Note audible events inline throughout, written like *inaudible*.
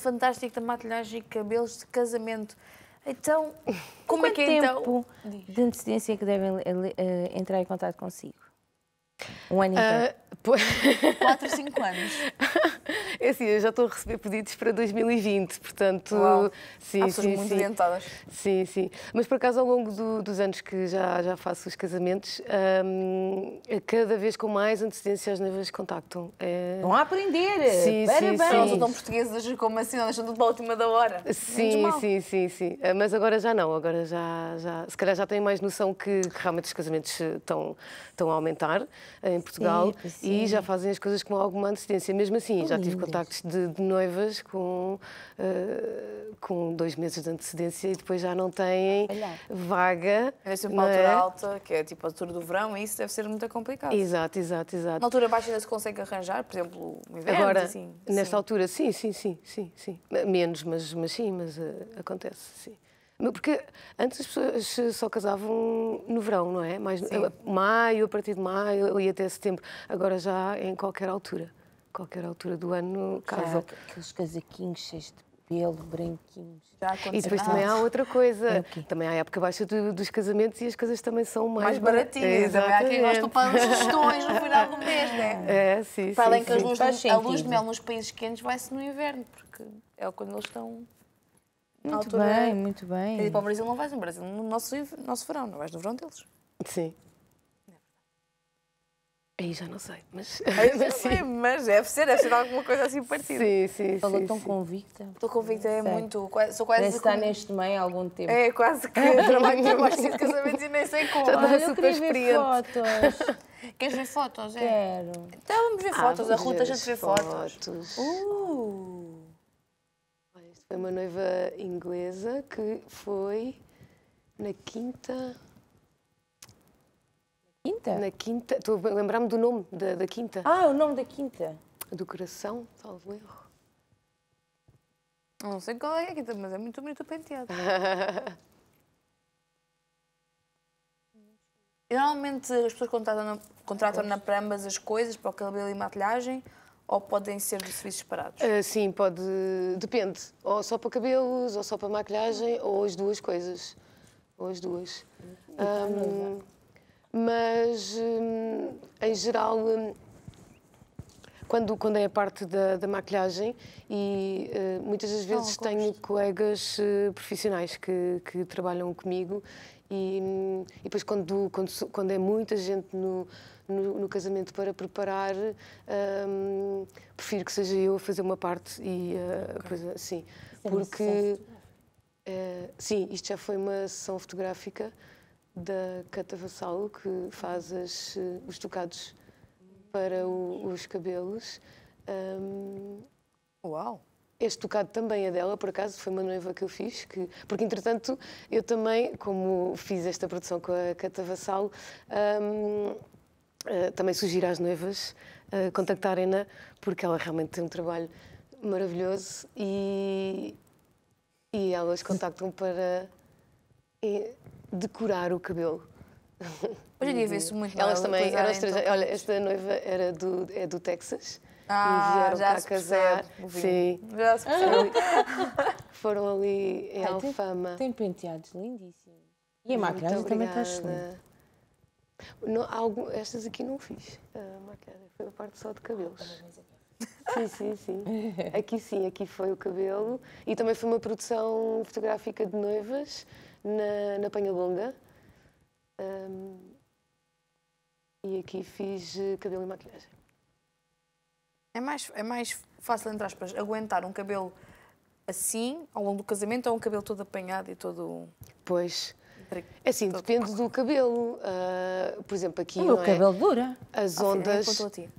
fantástico da maquilhagem e cabelos de casamento. Então, *laughs* como é Quanto é que é então? tempo de antecedência que devem uh, entrar em contato consigo? Um ano inteiro? Uh, 4, cinco anos. *laughs* É assim, eu já estou a receber pedidos para 2020, portanto. Uau. Sim, Há pessoas sim, muito sim. Sim, sim. Mas por acaso, ao longo do, dos anos que já, já faço os casamentos, um, cada vez com mais antecedência as noivas contactam. É... Vão aprender! Sim, Parabéns! Bem, sim. São portuguesas como assim, não deixam tudo para a última da hora. Sim, sim, sim, sim. Ah, mas agora já não, agora já. já se calhar já têm mais noção que, que realmente os casamentos eh, estão, estão a aumentar eh, em Portugal sim, e é. já fazem as coisas com alguma antecedência. Mesmo assim, já tive contactos de, de noivas com, uh, com dois meses de antecedência e depois já não têm Olha. vaga. Deve ser uma é? altura é? alta, que é tipo a altura do verão, e isso deve ser muito complicado. Exato, exato, exato. Na altura baixa ainda se consegue arranjar, por exemplo, um evento? Agora, assim, nesta sim. altura, sim, sim, sim, sim, sim. Menos, mas, mas sim, mas uh, acontece, sim. Porque antes as pessoas só casavam no verão, não é? Mais, maio, a partir de maio e até setembro. Agora já é em qualquer altura qualquer altura do ano casa. Já, aqueles casaquinhos cheios de pelo, branquinhos. e depois também há ah. outra coisa. É também há a época baixa do, dos casamentos e as coisas também são mais, mais baratinhas. Também há quem gosta de pagar os gestões no final do mês, né? *laughs* É, sim. Para além sim, que as Luz, Faz a luz de mel nos países quentes vai-se no inverno, porque é quando eles estão. Muito bem, muito bem. É, e para o Brasil não vais no Brasil, no nosso, nosso verão, não vais no verão deles. Sim. Aí já não sei, mas. Aí *laughs* sim. Sei, mas deve ser, deve ser alguma coisa assim parecida. Sim, sim. Falou tão sim. convicta. Estou convicta, é muito. sou quase. Deve estar como... neste meio há algum tempo. É, quase que. *laughs* É, trabalho, mais de casamento e nem sei como. Já estava super experiente. fotos. *laughs* Queres ver fotos? É? Quero. Então vamos ver ah, fotos. Vamos a Ruta já te vê fotos. fotos. Uh! Foi uma noiva inglesa que foi na quinta. Quinta? Na Quinta. Estou a lembrar-me do nome da, da, Quinta. Ah, o nome da Quinta. Do coração, salvo erro. Não sei qual é a Quinta, mas é muito bonito o penteado. *laughs* Normalmente as pessoas contratam, contratam na para ambas as coisas, para o cabelo e maquilhagem, ou podem ser de serviços separados? Uh, sim, pode. Depende. Ou só para cabelos, ou só para maquilhagem, ou as duas coisas. Ou as duas. Um, mas hum, em geral hum, quando, quando é a parte da, da maquilhagem e uh, muitas das vezes oh, tenho colegas uh, profissionais que, que trabalham comigo e, hum, e depois quando, quando, quando é muita gente no, no, no casamento para preparar, prefiro que seja eu a fazer uma parte e uh, okay. assim, porque... sim, isto já foi uma sessão fotográfica da Cata Vassalo, que faz as, eh, os tocados para o, os cabelos. Um, Uau! Este tocado também é dela, por acaso, foi uma noiva que eu fiz, que, porque entretanto eu também, como fiz esta produção com a Cata Vassalo, um, uh, eh, também sugiro às noivas uh, contactarem-na, porque ela realmente tem um trabalho maravilhoso e, e elas contactam para. E, decorar o cabelo. Hoje em dia vê-se muito Elas também, três, então. olha, esta noiva era do, é do Texas. Ah, e vieram já cá casar. Sim. Já se Foram ali em Ai, Alfama. Tem, tem penteados lindíssimos. E a maquiagem também está excelente. Não, algo. estas aqui não fiz. A maquiagem foi a parte só de cabelos. É sim, sim, sim. Aqui sim, aqui foi o cabelo. E também foi uma produção fotográfica de noivas na, na longa Um, e aqui fiz eh, cabelo e maquilhagem. É mais, é mais fácil, entre aspas, aguentar um cabelo assim ao longo do casamento ou um cabelo todo apanhado e todo. Pois. É assim, depende do cabelo. Uh, por exemplo, aqui. O meu é cabelo é? dura. As ah, é, ondas. Ah, filha,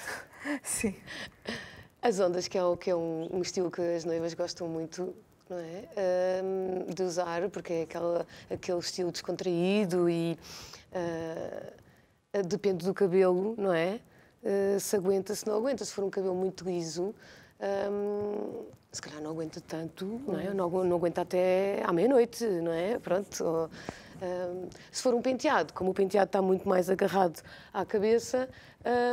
*laughs* Sim. As ondas, que é, que é um, um estilo que as noivas gostam muito, não é? Um, de usar, porque é aquela, aquele estilo descontraído e uh, depende do cabelo, não é? Uh, se aguenta, se não aguenta. Se for um cabelo muito liso, um, se calhar não aguenta tanto, não é? Uhum. Não, não aguenta até à meia-noite, não é? Pronto. Ou, um, se for um penteado, como o penteado está muito mais agarrado à cabeça,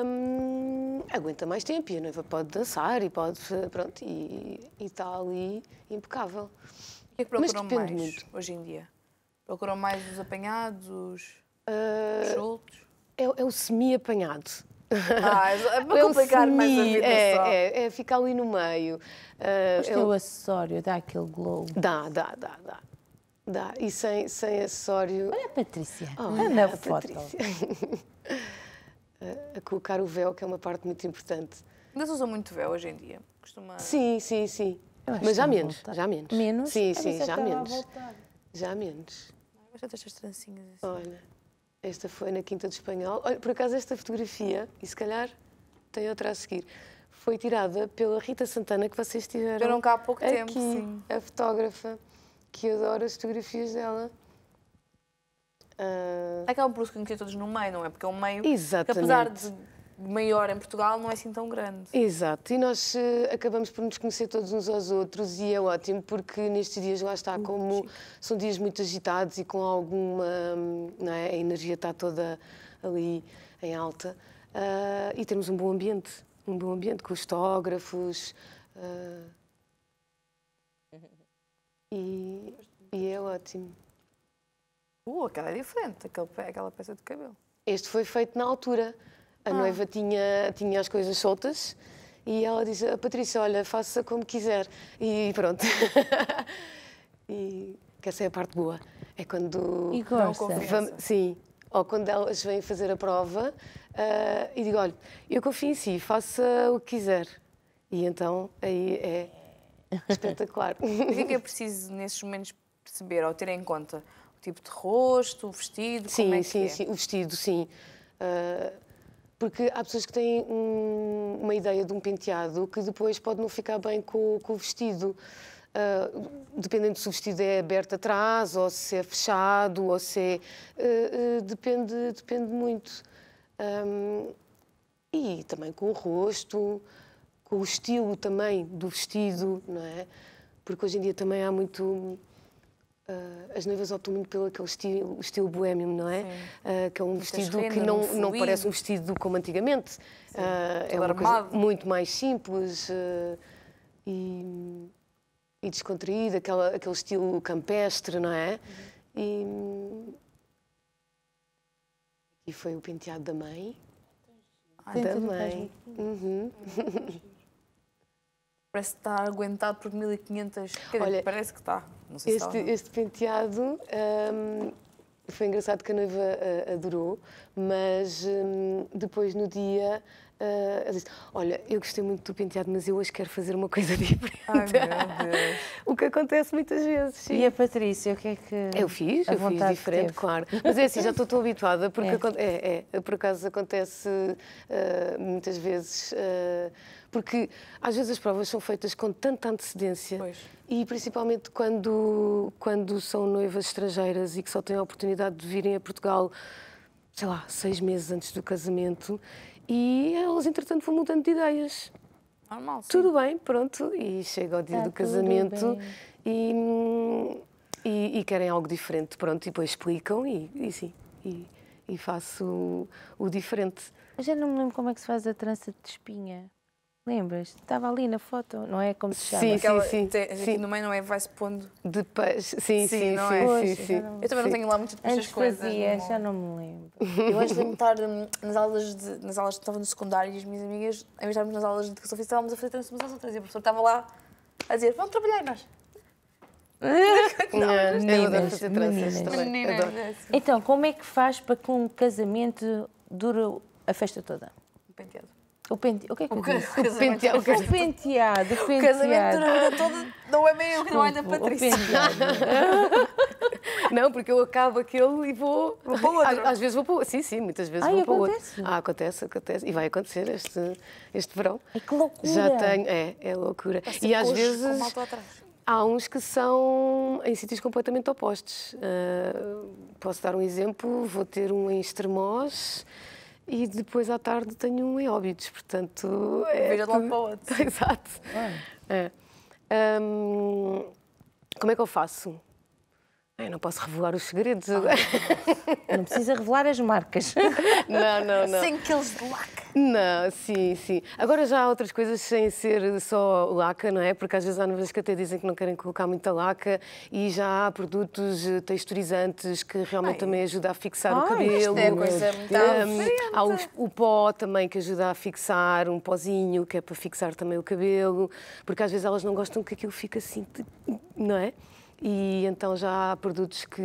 um, aguenta mais tempo e a noiva pode dançar e pode, pronto, e está ali impecável. E é que procuram mais muito. hoje em dia? Procuram mais os apanhados, os, uh, ah, os soltos? É, é o semi-apanhado. Ah, é, é *laughs* para é complicar semi, mais a vida é, só. É, é ficar ali no meio. Uh, Mas é o acessório dá aquele glow. Dá, dá, dá, dá. Dá, e sem, sem acessório... Olha a Patrícia, oh, olha é a, a foto. Patrícia. *laughs* colocar o véu, que é uma parte muito importante. Ainda se usa muito véu hoje em dia? Costuma... Sim, sim, sim. Mas é já menos, voltar. já menos. Menos? Sim, sim, já menos. Já menos. Gosto destas trancinhas assim. Olha, esta foi na Quinta do Espanhol. Olha, por acaso esta fotografia, e se calhar tem outra a seguir, foi tirada pela Rita Santana, que vocês tiveram cá há pouco aqui, tempo, sim. a fotógrafa, que adora as fotografias dela. Uh... Ah, Acabam por se conhecer todos no meio, não é? Porque é um meio Exatamente. que, apesar de maior em Portugal, não é assim tão grande. Exato, e nós uh, acabamos por nos conhecer todos uns aos outros e é ótimo porque nestes dias, lá está, como são dias muito agitados e com alguma. Hum, não é? A energia está toda ali em alta uh, e temos um bom ambiente um bom ambiente com os fotógrafos. Uh, e, e é ótimo. Uh, aquela é diferente, aquele, aquela peça de cabelo. Este foi feito na altura. A ah. noiva tinha, tinha as coisas soltas e ela disse: a ah, Patrícia, olha, faça como quiser. E pronto. *laughs* e que essa é a parte boa. É quando. E gosta. sim. Ou quando elas vêm fazer a prova uh, e digo: olha, eu confio em si, faça o que quiser. E então aí é *laughs* espetacular. O que é, é *laughs* preciso nesses momentos perceber ou ter em conta? tipo de rosto, o vestido? Sim, é sim, é? sim, o vestido, sim. Uh, porque há pessoas que têm um, uma ideia de um penteado que depois pode não ficar bem com, com o vestido. Uh, dependendo se o vestido é aberto atrás, ou se é fechado, ou se é. Uh, depende, depende muito. Um, e também com o rosto, com o estilo também do vestido, não é? Porque hoje em dia também há muito Uh, as noivas optam muito pelo aquele estilo, estilo boêmio, não é? Uh, que é um vestido que não, não parece um vestido como antigamente. Uh, é uma armado. coisa muito mais simples e, e descontraída, aquela, aquele estilo campestre, não é? Uhum. E, e foi o penteado da mãe. Ah, da mãe. Uhum. uhum parece que está aguentado por 1500. Quer Olha, dizer, parece que está. Não sei este, se está este penteado hum, foi engraçado que a noiva eh, adorou, mas hum, depois no dia Uh, disse, olha, eu gostei muito do penteado, mas eu hoje quero fazer uma coisa *laughs* diferente. Ai, meu Deus. *laughs* o que acontece muitas vezes. Sim. E a Patrícia, o que é que. Eu fiz, eu fiz diferente, claro. Mas é assim, já estou habituada, porque é. É, é, por acaso acontece uh, muitas vezes. Uh, porque às vezes as provas são feitas com tanta antecedência pois. e principalmente quando, quando são noivas estrangeiras e que só têm a oportunidade de virem a Portugal, sei lá, seis meses antes do casamento e elas, entretanto, vão mudando de ideias. Normal, sim. Tudo bem, pronto. E chega o dia Está do casamento e, e, e, querem algo diferente. Pronto, e depois explicam e, e sim. E, e faço o, o diferente. Eu já não me lembro como é que se faz a trança de espinha. Lembras? Estava ali na foto, não é como se chama? Sim, Aquela, sim, sim, sim. No meio não é, vai-se pondo. De peixe, sim, sim, sim, não é? Hoje, sim, Eu também não tenho lá tipo muitas dessas coisas. Fazia, não... já não me lembro. *laughs* Eu hoje de estar hum, nas aulas de. nas aulas estava no secundário e as minhas amigas, em vez de estarmos nas aulas de educação física, estávamos a fazer transformações outras e a professora estava lá a dizer, vamos trabalhar nós. *laughs* não, meninas, meninas. meninas. É. Então, como é que faz para que um casamento dure a festa toda? Penteado. O, pente... o que é que eu o disse? O, o, casamento... o penteado. O, penteado. o casamento todo. Não é meio que não é da Patrícia. não, porque eu acabo aquele e vou. Vou para outro. Às vezes vou para outro. Sim, sim, muitas vezes Ai, vou para acontece? outro. Ah, acontece, acontece. E vai acontecer este, este verão. É que loucura! Já tenho. É, é loucura. Assim, e às vezes. Há uns que são em sítios completamente opostos. Uh, posso dar um exemplo. Vou ter um em Estremoz e depois à tarde tenho um em óbitos, portanto... É de um para o outro. *laughs* Exato. É. Um, como é que eu faço? Eu não posso revelar os segredos. Ah, *laughs* não precisa revelar as marcas. *laughs* Não, não, não. Sem aqueles de laca. Não, sim, sim. Agora já há outras coisas sem ser só laca, não é? Porque às vezes há novelas que até dizem que não querem colocar muita laca e já há produtos eh, texturizantes que realmente Ai. também ajudam a fixar Ai, o cabelo. É coisa hum, muito um, há o, o pó também que ajuda a fixar, um pozinho que é para fixar também o cabelo, porque às vezes elas não gostam que aquilo fique assim, não é? e então já há produtos que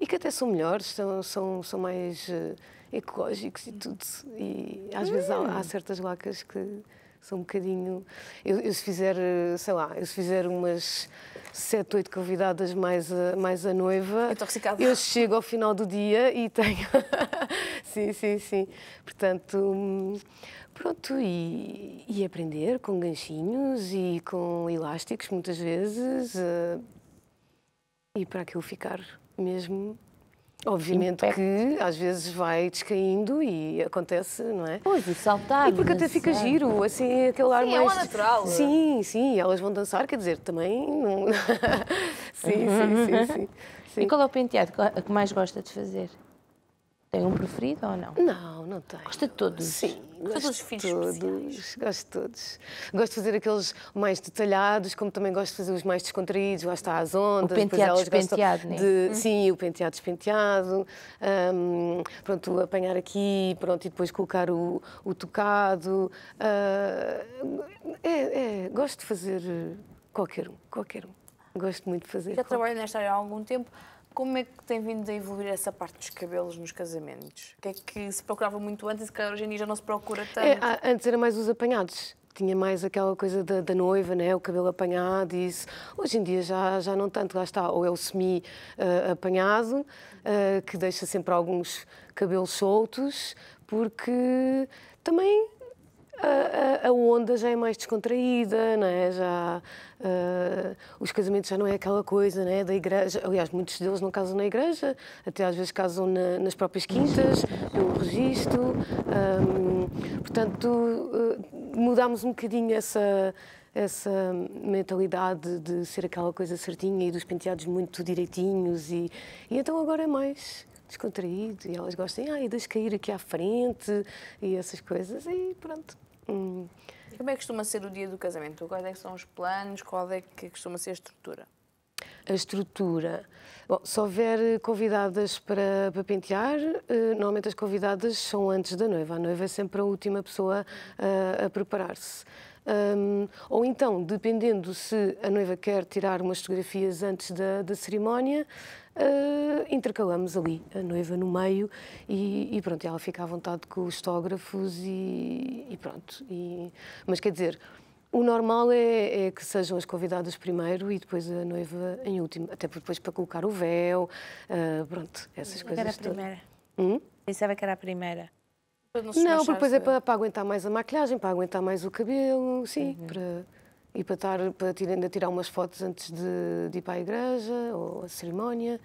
e que até são melhores, são, são, são mais uh, ecológicos e tudo. E às hum. vezes há, há, hum. certas lacas que são um bocadinho. Eu, eu, se fizer, eh, sei lá, eu se fizer umas sete, oito convidadas mais a, mais a noiva, Intoxicada. eu chego ao final do dia e tenho *laughs* sim, sim, sim. Portanto, pronto, e, e, aprender com ganchinhos e com elásticos, muitas vezes, uh, e para aquilo ficar mesmo Obviamente que às vezes vai descaindo e acontece, não é? Pois, e saltar. E porque até fica certo. giro, assim, aquele ar sim, é mais. É natural. Sim, sim, elas vão dançar, quer dizer, também. Não... *laughs* sim, sim, sim, sim, sim. E qual é o penteado que mais gosta de fazer? Tem um preferido ou não? Não, não tenho. Gosta de todos? Sim, Gosta gosto de todos. Especiais. Gosto de todos. Gosto de fazer aqueles mais detalhados, como também gosto de fazer os mais descontraídos, lá está as ondas. O penteado despenteado, né? de, uhum. Sim, o penteado despenteado. Um, pronto, apanhar aqui, pronto, e depois colocar o, o tocado. Uh, é, é, gosto de fazer qualquer um, qualquer um. Gosto muito de fazer. Já trabalho nesta área há algum tempo. Como é que tem vindo a evoluir essa parte dos cabelos nos casamentos? O que é que se procurava muito antes e que hoje em dia já não se procura é, tanto? É, antes era mais os apanhados tinha mais aquela coisa da, da, noiva, né? o cabelo apanhado e isso. Hoje em dia já, já não tanto, lá está, ou é o semi uh, apanhado, uh, que deixa sempre alguns cabelos soltos, porque também a, a, onda já é mais descontraída, não é? já, uh, os casamentos já não é aquela coisa não é? da igreja. Aliás, muitos deles não casam na igreja, até às vezes casam na, nas próprias quintas, pelo registro. Um, ah, portanto, uh, mudámos um bocadinho essa, essa mentalidade de ser aquela coisa certinha e dos penteados muito direitinhos. E, e então agora é mais descontraído e elas gostam ah, e deixa cair aqui à frente e essas coisas e pronto. Hum. E como é que costuma ser o dia do casamento? Quais é que são os planos? Qual é que costuma ser a estrutura? A estrutura. Bom, se houver convidadas para, para pentear, eh, normalmente as convidadas são antes da noiva. A noiva é sempre a última pessoa eh, a preparar-se. Um, ou então, dependendo se a noiva quer tirar umas fotografias antes da, da cerimónia, uh, intercalamos ali a noiva no meio e, e, pronto, ela fica à vontade com os fotógrafos e, e pronto. E, mas quer dizer, o normal é, é, que sejam as convidadas primeiro e depois a noiva em último, até depois para colocar o véu, uh, pronto, essas Eu coisas. Era a primeira. Hum? Pensava que era a primeira. Não, não porque depois é para, para, aguentar mais a maquilhagem, para aguentar mais o cabelo, sim, uhum. para e para, estar, para tirar, ainda tirar umas fotos antes de, de ir para a igreja ou a cerimónia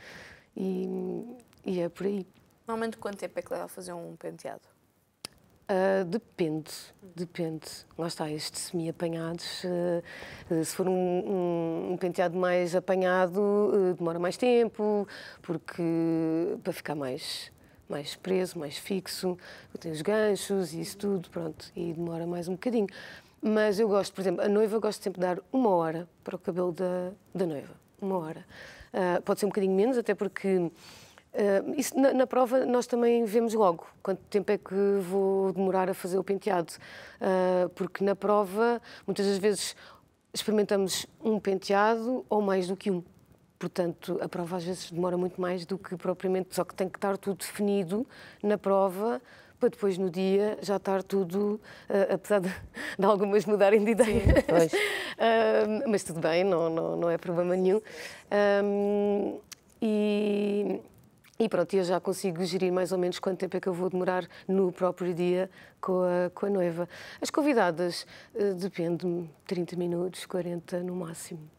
e, e é por aí. Normalmente quanto tempo é que leva a fazer um penteado? Uh, depende, depende. Lá está, estes semi-apanhados, uh, uh, se for um, um, um, penteado mais apanhado, ah, demora mais tempo, porque para ficar mais, mais preso, mais fixo, tem os ganchos e isso tudo, pronto, e demora mais um bocadinho. Mas eu gosto, por exemplo, a noiva gosta gosto sempre de dar uma hora para o cabelo da, da noiva. Uma hora. Uh, pode ser um bocadinho menos, até porque uh, isso, na, na, prova nós também vemos logo quanto tempo é que vou demorar a fazer o penteado. Uh, porque na prova, muitas das vezes, experimentamos um penteado ou mais do que um. Portanto, a prova às vezes demora muito mais do que propriamente, só que tem que estar tudo definido na prova para depois no dia já estar tudo, uh, apesar de, de, algumas mudarem de ideia. uh, *laughs* mas tudo bem, não, não, não é problema nenhum. Um, e, e pronto, eu já consigo gerir mais ou menos quanto tempo é que eu vou demorar no próprio dia com a, com a noiva. As convidadas, uh, depende-me, 30 minutos, 40 no máximo.